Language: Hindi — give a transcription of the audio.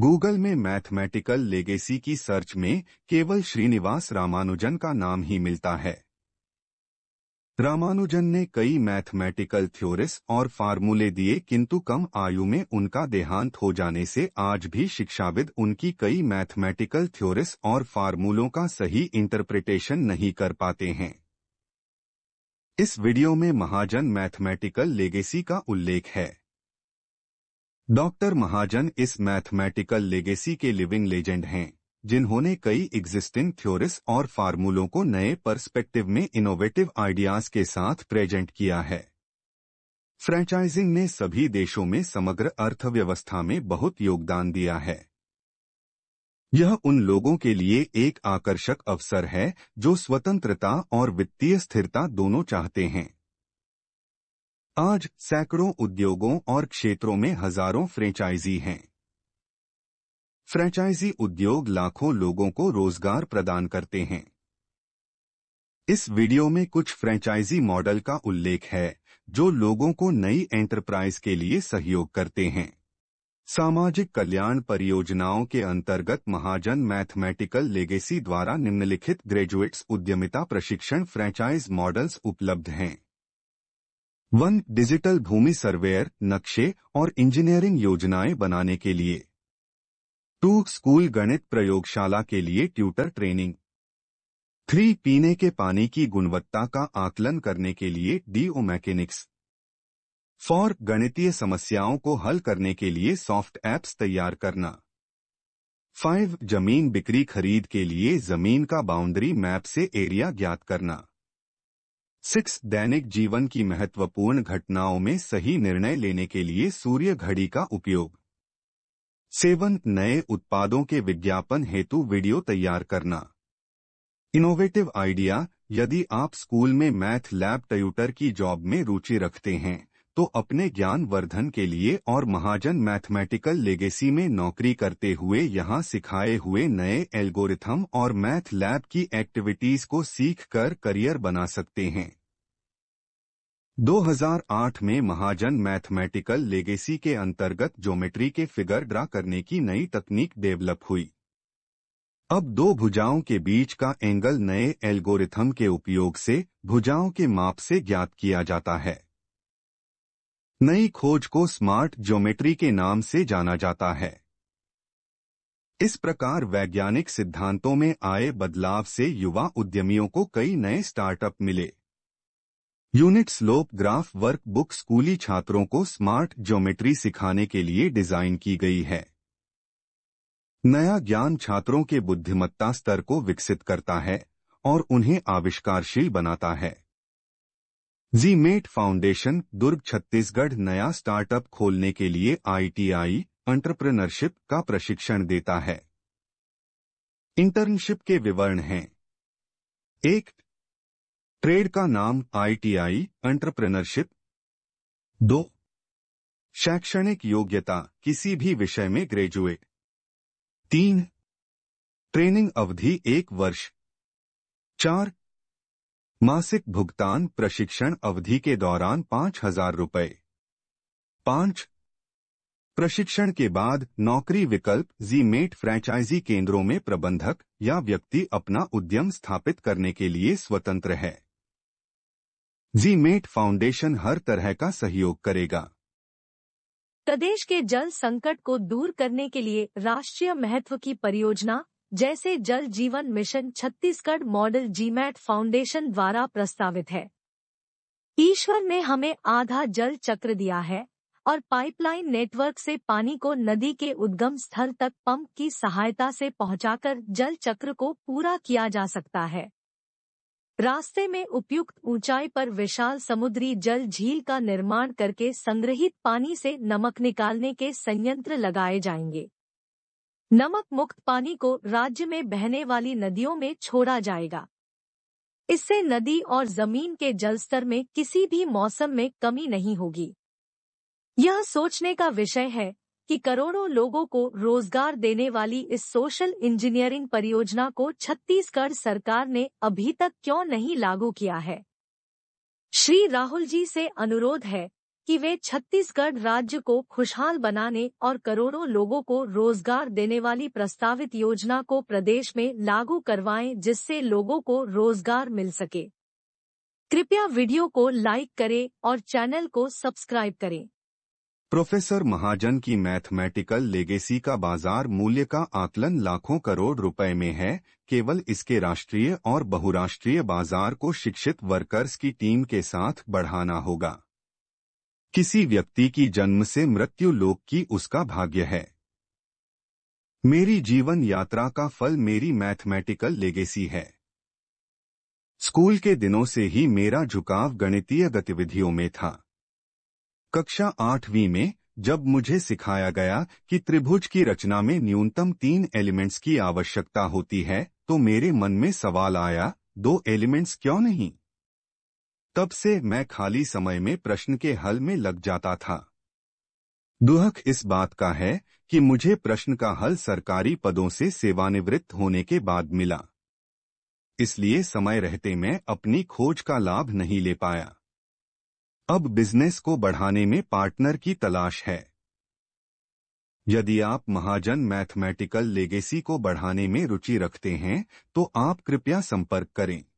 गूगल में मैथमेटिकल लेगेसी की सर्च में केवल श्रीनिवास रामानुजन का नाम ही मिलता है रामानुजन ने कई मैथमेटिकल थ्योरिस और फार्मूले दिए किंतु कम आयु में उनका देहांत हो जाने से आज भी शिक्षाविद उनकी कई मैथमेटिकल थ्योरिस और फार्मूलों का सही इंटरप्रिटेशन नहीं कर पाते हैं इस वीडियो में महाजन मैथमेटिकल लेगेसी का उल्लेख है डॉक्टर महाजन इस मैथमेटिकल लेगेसी के लिविंग लेजेंड हैं जिन्होंने कई एग्जिस्टिंग थ्योरिस और फार्मूलों को नए पर्सपेक्टिव में इनोवेटिव आइडियाज के साथ प्रेजेंट किया है फ्रेंचाइजिंग ने सभी देशों में समग्र अर्थव्यवस्था में बहुत योगदान दिया है यह उन लोगों के लिए एक आकर्षक अवसर है जो स्वतंत्रता और वित्तीय स्थिरता दोनों चाहते हैं आज सैकड़ों उद्योगों और क्षेत्रों में हजारों फ्रेंचाइजी हैं फ्रेंचाइजी उद्योग लाखों लोगों को रोजगार प्रदान करते हैं इस वीडियो में कुछ फ्रेंचाइजी मॉडल का उल्लेख है जो लोगों को नई एंटरप्राइज के लिए सहयोग करते हैं सामाजिक कल्याण परियोजनाओं के अंतर्गत महाजन मैथमेटिकल लेगेसी द्वारा निम्नलिखित ग्रेजुएट्स उद्यमिता प्रशिक्षण फ्रेंचाइज मॉडल्स उपलब्ध हैं वन डिजिटल भूमि सर्वेयर नक्शे और इंजीनियरिंग योजनाएं बनाने के लिए टू स्कूल गणित प्रयोगशाला के लिए ट्यूटर ट्रेनिंग थ्री पीने के पानी की गुणवत्ता का आकलन करने के लिए डीओ मैकेनिक्स फॉर गणितीय समस्याओं को हल करने के लिए सॉफ्ट एप्स तैयार करना फाइव जमीन बिक्री खरीद के लिए जमीन का बाउंड्री मैप से एरिया ज्ञात करना सिक्स दैनिक जीवन की महत्वपूर्ण घटनाओं में सही निर्णय लेने के लिए सूर्य घड़ी का उपयोग सेवन नए उत्पादों के विज्ञापन हेतु वीडियो तैयार करना इनोवेटिव आइडिया यदि आप स्कूल में मैथ लैब ट्यूटर की जॉब में रुचि रखते हैं तो अपने ज्ञान वर्धन के लिए और महाजन मैथमेटिकल लेगेसी में नौकरी करते हुए यहाँ सिखाए हुए नए एल्गोरिथम और मैथ लैब की एक्टिविटीज को सीखकर करियर बना सकते हैं 2008 में महाजन मैथमेटिकल लेगेसी के अंतर्गत ज्योमेट्री के फिगर ड्रा करने की नई तकनीक डेवलप हुई अब दो भुजाओं के बीच का एंगल नए एल्गोरिथम के उपयोग से भुजाओं के माप से ज्ञात किया जाता है नई खोज को स्मार्ट ज्योमेट्री के नाम से जाना जाता है इस प्रकार वैज्ञानिक सिद्धांतों में आए बदलाव से युवा उद्यमियों को कई नए स्टार्टअप मिले unit slope graph work book स्कूली छात्रों को स्मार्ट ज्योमेट्री सिखाने के लिए डिजाइन की गई है नया ज्ञान छात्रों के बुद्धिमत्ता स्तर को विकसित करता है और उन्हें आविष्कारशील बनाता है G mat foundation Durg Chhattisgarh नया स्टार्टअप खोलने के लिए आईटीआई एंटरप्रेनरशिप का प्रशिक्षण देता है इंटर्नशिप के विवरण हैं एक ट्रेड का नाम आईटीआई एंटरप्रेनरशिप दो शैक्षणिक योग्यता किसी भी विषय में ग्रेजुएट तीन ट्रेनिंग अवधि एक वर्ष चार मासिक भुगतान प्रशिक्षण अवधि के दौरान पांच हजार रुपये पांच प्रशिक्षण के बाद नौकरी विकल्प जी मेट फ्रेंचाइजी केंद्रों में प्रबंधक या व्यक्ति अपना उद्यम स्थापित करने के लिए स्वतंत्र है जी मेट फाउंडेशन हर तरह का सहयोग करेगा प्रदेश के जल संकट को दूर करने के लिए राष्ट्रीय महत्व की परियोजना जैसे Jal Jeevan mission Chhattisgarh model GMAT foundation द्वारा प्रस्तावित है ईश्वर ने हमें आधा जल चक्र दिया है और पाइपलाइन नेटवर्क से पानी को नदी के उद्गम स्थल तक पंप की सहायता से पहुंचाकर जल चक्र को पूरा किया जा सकता है रास्ते में उपयुक्त ऊंचाई पर विशाल समुद्री जल झील का निर्माण करके संग्रहित पानी से नमक निकालने के संयंत्र लगाए जाएंगे नमक मुक्त पानी को राज्य में बहने वाली नदियों में छोड़ा जाएगा इससे नदी और जमीन के जलस्तर में किसी भी मौसम में कमी नहीं होगी यह सोचने का विषय है कि करोड़ों लोगों को रोजगार देने वाली इस सोशल इंजीनियरिंग परियोजना को छत्तीसगढ़ सरकार ने अभी तक क्यों नहीं लागू किया है श्री राहुल जी से अनुरोध है कि वे छत्तीसगढ़ राज्य को खुशहाल बनाने और करोड़ों लोगों को रोजगार देने वाली प्रस्तावित योजना को प्रदेश में लागू करवाएं जिससे लोगों को रोजगार मिल सके कृपया वीडियो को लाइक करें और चैनल को सब्सक्राइब करें प्रोफेसर महाजन की मैथमेटिकल लेगेसी का बाजार मूल्य का आकलन लाखों करोड़ रुपए में है केवल इसके राष्ट्रीय और बहुराष्ट्रीय बाजार को शिक्षित वर्कर्स की टीम के साथ बढ़ाना होगा किसी व्यक्ति की जन्म से मृत्यु लोक की उसका भाग्य है मेरी जीवन यात्रा का फल मेरी मैथमेटिकल लेगेसी है स्कूल के दिनों से ही मेरा झुकाव गणितीय गतिविधियों में था कक्षा आठवीं में जब मुझे सिखाया गया कि त्रिभुज की रचना में न्यूनतम तीन एलिमेंट्स की आवश्यकता होती है तो मेरे मन में सवाल आया दो एलिमेंट्स क्यों नहीं तब से मैं खाली समय में प्रश्न के हल में लग जाता था दुहक इस बात का है कि मुझे प्रश्न का हल सरकारी पदों से सेवानिवृत्त होने के बाद मिला इसलिए समय रहते मैं अपनी खोज का लाभ नहीं ले पाया अब बिजनेस को बढ़ाने में पार्टनर की तलाश है यदि आप महाजन मैथमेटिकल लेगेसी को बढ़ाने में रुचि रखते हैं तो आप कृपया संपर्क करें